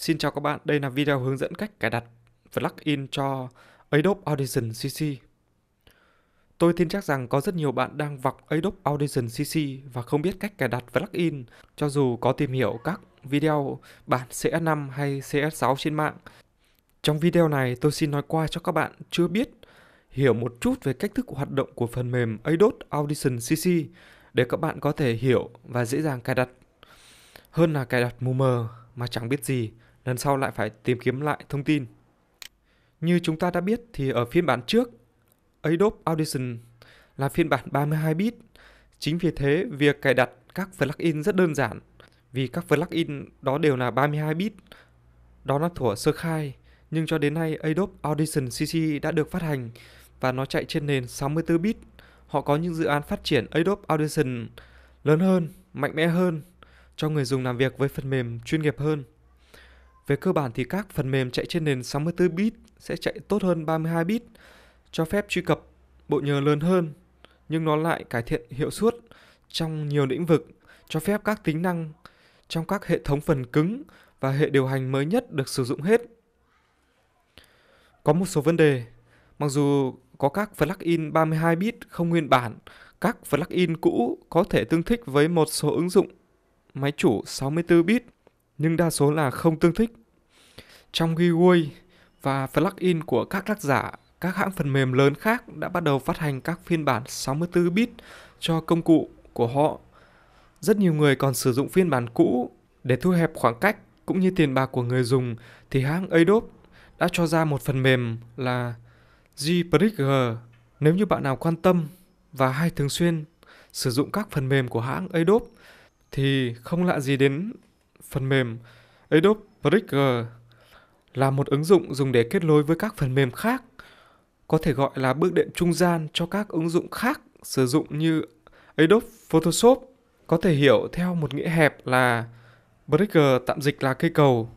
Xin chào các bạn, đây là video hướng dẫn cách cài đặt plugin cho Adobe Audition CC. Tôi tin chắc rằng có rất nhiều bạn đang vọc Adobe Audition CC và không biết cách cài đặt plugin cho dù có tìm hiểu các video bản CS5 hay CS6 trên mạng. Trong video này tôi xin nói qua cho các bạn chưa biết hiểu một chút về cách thức hoạt động của phần mềm Adobe Audition CC để các bạn có thể hiểu và dễ dàng cài đặt hơn là cài đặt mù mờ mà chẳng biết gì lần sau lại phải tìm kiếm lại thông tin. Như chúng ta đã biết thì ở phiên bản trước, Adobe Audition là phiên bản 32 bit. Chính vì thế, việc cài đặt các plugin rất đơn giản vì các plugin đó đều là 32 bit. Đó là thuở sơ khai, nhưng cho đến nay Adobe Audition CC đã được phát hành và nó chạy trên nền 64 bit. Họ có những dự án phát triển Adobe Audition lớn hơn, mạnh mẽ hơn cho người dùng làm việc với phần mềm chuyên nghiệp hơn. Về cơ bản thì các phần mềm chạy trên nền 64 bit sẽ chạy tốt hơn 32 bit, cho phép truy cập bộ nhớ lớn hơn, nhưng nó lại cải thiện hiệu suất trong nhiều lĩnh vực, cho phép các tính năng trong các hệ thống phần cứng và hệ điều hành mới nhất được sử dụng hết. Có một số vấn đề, mặc dù có các plugin 32 bit không nguyên bản, các plugin cũ có thể tương thích với một số ứng dụng máy chủ 64 bit nhưng đa số là không tương thích. Trong GUI và plugin của các tác giả, các hãng phần mềm lớn khác đã bắt đầu phát hành các phiên bản 64 bit cho công cụ của họ. Rất nhiều người còn sử dụng phiên bản cũ để thu hẹp khoảng cách cũng như tiền bạc của người dùng thì hãng Adobe đã cho ra một phần mềm là GPRIG nếu như bạn nào quan tâm và hay thường xuyên sử dụng các phần mềm của hãng Adobe thì không lạ gì đến phần mềm Adobe Bridger là một ứng dụng dùng để kết nối với các phần mềm khác, có thể gọi là bước đệm trung gian cho các ứng dụng khác sử dụng như Adobe Photoshop, có thể hiểu theo một nghĩa hẹp là Bridger tạm dịch là cây cầu,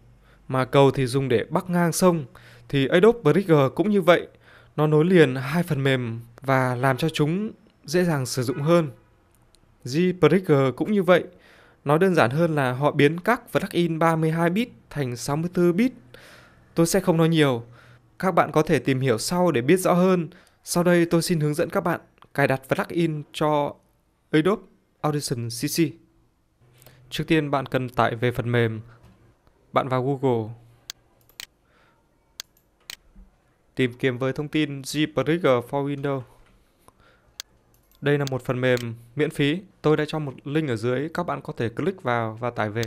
mà cầu thì dùng để bắc ngang sông, thì Adobe Bridger cũng như vậy, nó nối liền hai phần mềm và làm cho chúng dễ dàng sử dụng hơn. G-Bridger cũng như vậy, Nói đơn giản hơn là họ biến các và đắc in 32 bit thành 64 bit. Tôi sẽ không nói nhiều, các bạn có thể tìm hiểu sau để biết rõ hơn. Sau đây tôi xin hướng dẫn các bạn cài đặt và in cho Adobe Audition CC. Trước tiên bạn cần tải về phần mềm. Bạn vào Google. Tìm kiếm với thông tin GPRIGGER for Windows. Đây là một phần mềm miễn phí. Tôi đã cho một link ở dưới, các bạn có thể click vào và tải về.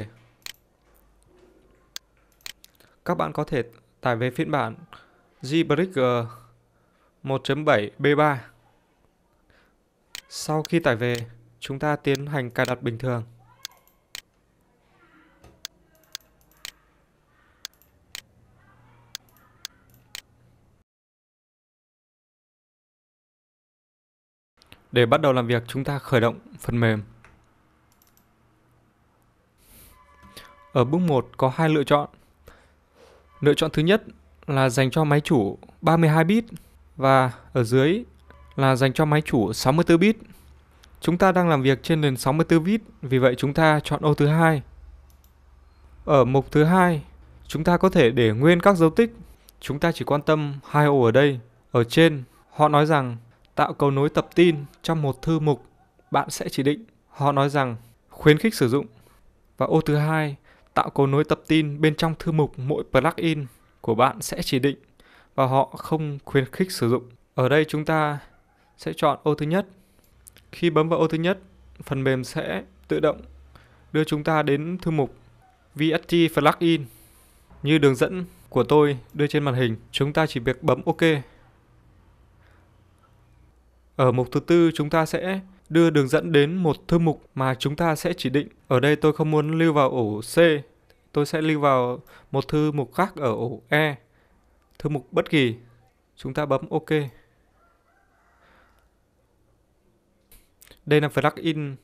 Các bạn có thể tải về phiên bản JBridge 1.7 B3. Sau khi tải về, chúng ta tiến hành cài đặt bình thường. Để bắt đầu làm việc, chúng ta khởi động phần mềm. Ở bước 1 có hai lựa chọn. Lựa chọn thứ nhất là dành cho máy chủ 32 bit và ở dưới là dành cho máy chủ 64 bit. Chúng ta đang làm việc trên nền 64 bit, vì vậy chúng ta chọn ô thứ hai. Ở mục thứ hai, chúng ta có thể để nguyên các dấu tích. Chúng ta chỉ quan tâm hai ô ở đây. Ở trên, họ nói rằng tạo cầu nối tập tin trong một thư mục bạn sẽ chỉ định. Họ nói rằng khuyến khích sử dụng. Và ô thứ hai, tạo cầu nối tập tin bên trong thư mục mỗi plugin của bạn sẽ chỉ định và họ không khuyến khích sử dụng. Ở đây chúng ta sẽ chọn ô thứ nhất. Khi bấm vào ô thứ nhất, phần mềm sẽ tự động đưa chúng ta đến thư mục VST Plugin. Như đường dẫn của tôi đưa trên màn hình, chúng ta chỉ việc bấm OK ở mục thứ tư chúng ta sẽ đưa đường dẫn đến một thư mục mà chúng ta sẽ chỉ định. Ở đây tôi không muốn lưu vào ổ C, tôi sẽ lưu vào một thư mục khác ở ổ E, thư mục bất kỳ. Chúng ta bấm OK. Đây là plugin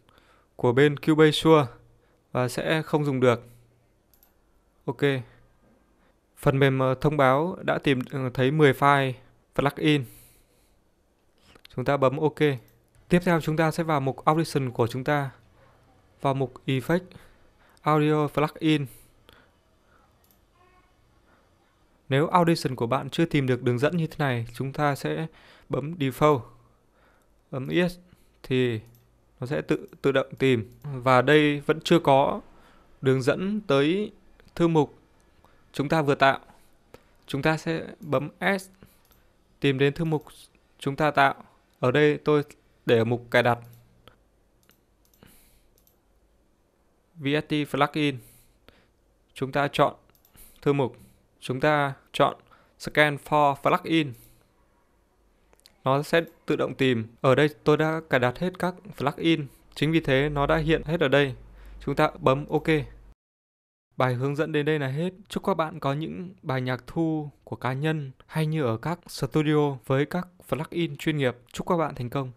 của bên Cubase Cubasure và sẽ không dùng được. OK. Phần mềm ờ, thông báo đã tìm ờ, thấy 10 file plugin Chúng ta bấm OK. Tiếp theo chúng ta sẽ vào mục Audition của chúng ta. Vào mục Effect, Audio Plugin. Nếu Audition của bạn chưa tìm được đường dẫn như thế này, chúng ta sẽ bấm Default, bấm Yes thì nó sẽ tự tự động tìm. Và đây vẫn chưa có đường dẫn tới thư mục chúng ta vừa tạo. Chúng ta sẽ bấm S tìm đến thư mục chúng ta tạo ở đây tôi để mục cài đặt VST plugin. Chúng ta chọn thư mục, chúng ta chọn Scan for plugin. Nó sẽ tự động tìm. Ở đây tôi đã cài đặt hết các plugin. Chính vì thế nó đã hiện hết ở đây. Chúng ta bấm OK. Bài hướng dẫn đến đây là hết. Chúc các bạn có những bài nhạc thu của cá nhân hay như ở các studio với các plugin chuyên nghiệp. Chúc các bạn thành công.